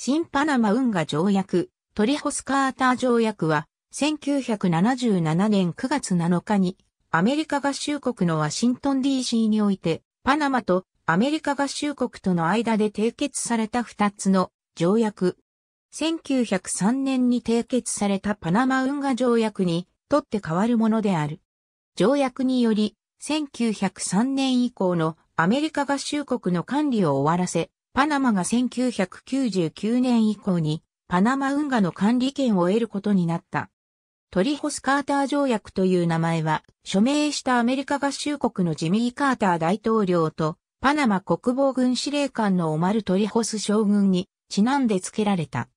新パナマ運河条約、トリホスカーター条約は、1977年9月7日に、アメリカ合衆国のワシントン DC において、パナマとアメリカ合衆国との間で締結された2つの条約。1903年に締結されたパナマ運河条約にとって変わるものである。条約により、1903年以降のアメリカ合衆国の管理を終わらせ、パナマが1999年以降にパナマ運河の管理権を得ることになった。トリホス・カーター条約という名前は、署名したアメリカ合衆国のジミー・カーター大統領と、パナマ国防軍司令官のオマル・トリホス将軍にちなんで付けられた。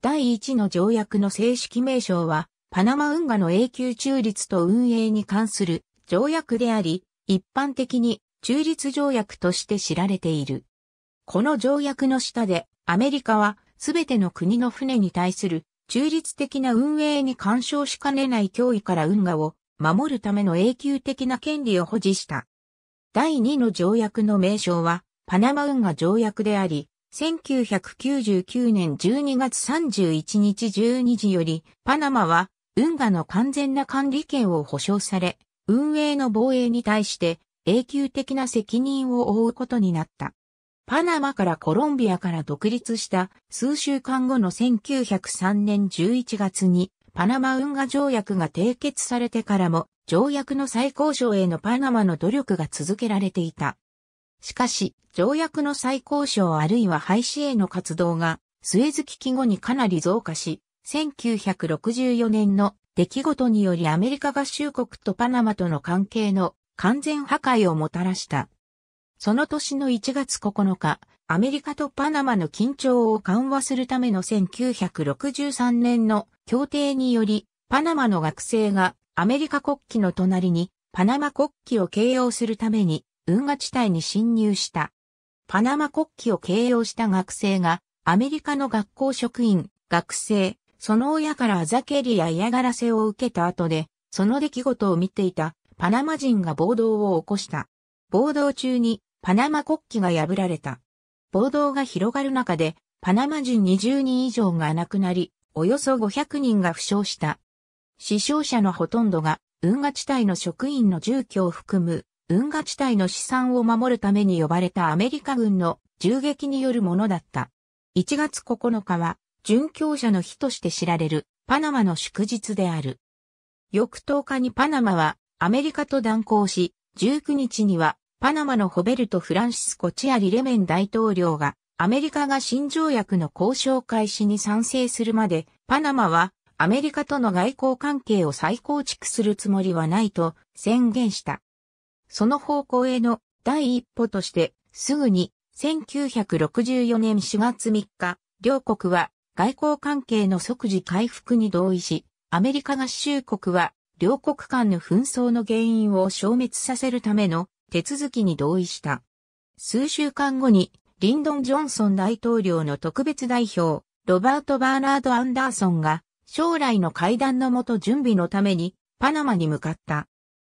第1の条約の正式名称は、パナマ運河の永久中立と運営に関する条約であり、一般的に中立条約として知られている。この条約の下で、アメリカは、すべての国の船に対する、中立的な運営に干渉しかねない脅威から運河を守るための永久的な権利を保持した。第2の条約の名称は、パナマ運河条約であり、1999年12月31日12時より、パナマは運河の完全な管理権を保障され、運営の防衛に対して永久的な責任を負うことになった。パナマからコロンビアから独立した数週間後の1903年11月にパナマ運河条約が締結されてからも条約の再交渉へのパナマの努力が続けられていた。しかし、条約の再交渉あるいは廃止への活動が、スエズ危機後にかなり増加し、1964年の出来事によりアメリカ合衆国とパナマとの関係の完全破壊をもたらした。その年の1月9日、アメリカとパナマの緊張を緩和するための1963年の協定により、パナマの学生がアメリカ国旗の隣にパナマ国旗を形容するために運河地帯に侵入した。パナマ国旗を形容した学生がアメリカの学校職員、学生、その親からあざけりや嫌がらせを受けた後で、その出来事を見ていたパナマ人が暴動を起こした。暴動中にパナマ国旗が破られた。暴動が広がる中で、パナマ人20人以上が亡くなり、およそ500人が負傷した。死傷者のほとんどが、運河地帯の職員の住居を含む、運河地帯の資産を守るために呼ばれたアメリカ軍の銃撃によるものだった。1月9日は、殉教者の日として知られる、パナマの祝日である。翌10日にパナマは、アメリカと断交し、19日にはパナマのホベルト・フランシスコ・チアリ・レメン大統領が、アメリカが新条約の交渉開始に賛成するまで、パナマはアメリカとの外交関係を再構築するつもりはないと宣言した。その方向への第一歩として、すぐに1964年4月3日、両国は外交関係の即時回復に同意し、アメリカ合衆国は両国間の紛争の原因を消滅させるための手続きに同意した。数週間後に、リンドン・ジョンソン大統領の特別代表、ロバート・バーナード・アンダーソンが、将来の会談のもと準備のために、パナマに向かった。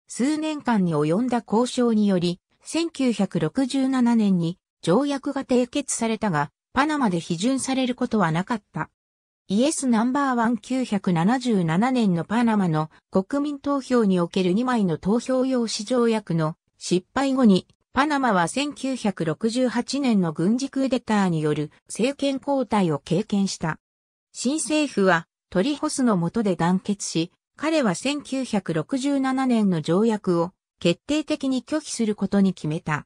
数年間に及んだ交渉により、1967年に条約が締結されたが、パナマで批准されることはなかった。イエスナンバーワン9 7 7年のパナマの国民投票における2枚の投票用紙条約の失敗後に、パナマは1968年の軍事クーデターによる政権交代を経験した。新政府はトリホスの下で団結し、彼は1967年の条約を決定的に拒否することに決めた。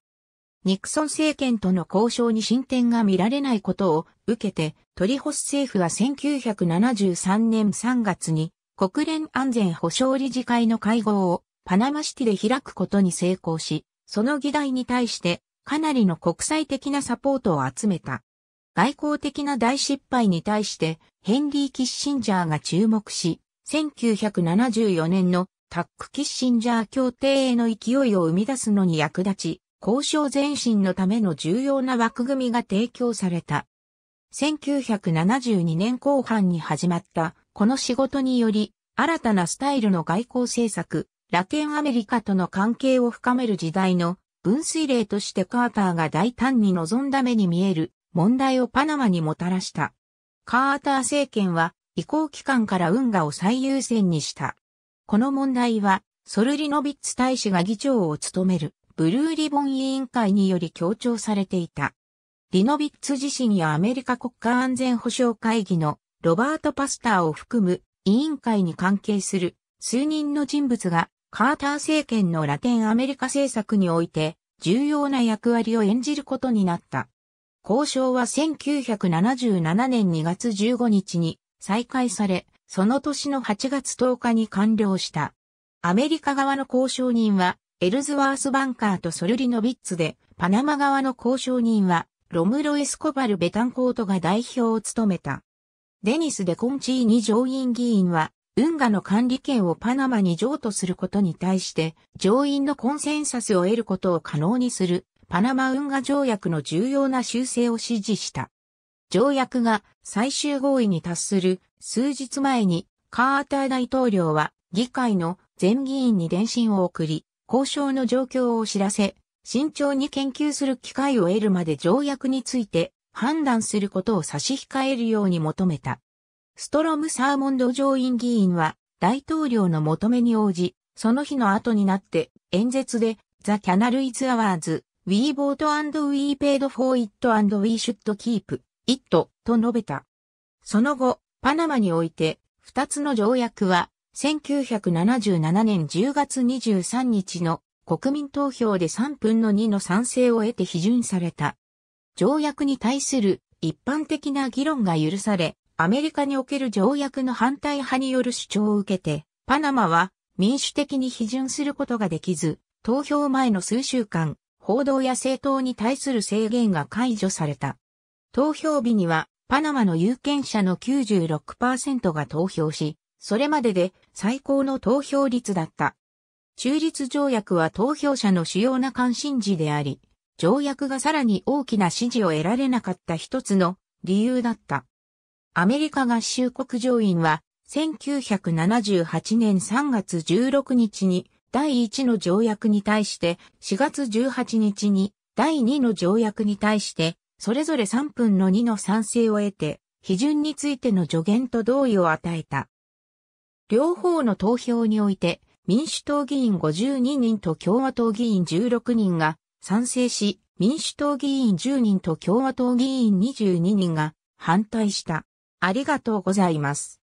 ニクソン政権との交渉に進展が見られないことを受けて、トリホス政府は1973年3月に国連安全保障理事会の会合をパナマシティで開くことに成功し、その議題に対してかなりの国際的なサポートを集めた。外交的な大失敗に対してヘンリー・キッシンジャーが注目し、1974年のタック・キッシンジャー協定への勢いを生み出すのに役立ち、交渉前進のための重要な枠組みが提供された。1972年後半に始まったこの仕事により、新たなスタイルの外交政策、ラテンアメリカとの関係を深める時代の分水嶺としてカーターが大胆に望んだ目に見える問題をパナマにもたらした。カーター政権は移行期間から運河を最優先にした。この問題はソルリノビッツ大使が議長を務めるブルーリボン委員会により強調されていた。リノビッツ自身やアメリカ国家安全保障会議のロバート・パスターを含む委員会に関係する数人の人物がカーター政権のラテンアメリカ政策において重要な役割を演じることになった。交渉は1977年2月15日に再開され、その年の8月10日に完了した。アメリカ側の交渉人はエルズワース・バンカーとソルリノビッツで、パナマ側の交渉人はロムロ・エスコバル・ベタンコートが代表を務めた。デニス・デコンチーニ上院議員は運河の管理権をパナマに譲渡することに対して、上院のコンセンサスを得ることを可能にする、パナマ運河条約の重要な修正を指示した。条約が最終合意に達する数日前に、カーター大統領は議会の全議員に電信を送り、交渉の状況を知らせ、慎重に研究する機会を得るまで条約について判断することを差し控えるように求めた。ストロム・サーモンド上院議員は大統領の求めに応じ、その日の後になって演説でザ・キャナル・イズ・アワーズ、ウィー・ボート・アンド・ウィー・ペイド・フォー・イット・アンド・ウィー・シュット・キープ、イット、と述べた。その後、パナマにおいて、二つの条約は、1977年10月23日の国民投票で3分の2の賛成を得て批准された。条約に対する一般的な議論が許され、アメリカにおける条約の反対派による主張を受けて、パナマは民主的に批准することができず、投票前の数週間、報道や政党に対する制限が解除された。投票日には、パナマの有権者の96%が投票し、それまでで最高の投票率だった。中立条約は投票者の主要な関心事であり、条約がさらに大きな支持を得られなかった一つの理由だった。アメリカ合衆国上院は、1978年3月16日に第1の条約に対して4月18日に第2の条約に対してそれぞれ3分の2の賛成を得て批准についての助言と同意を与えた。両方の投票において民主党議員52人と共和党議員16人が賛成し民主党議員10人と共和党議員22人が反対した。ありがとうございます。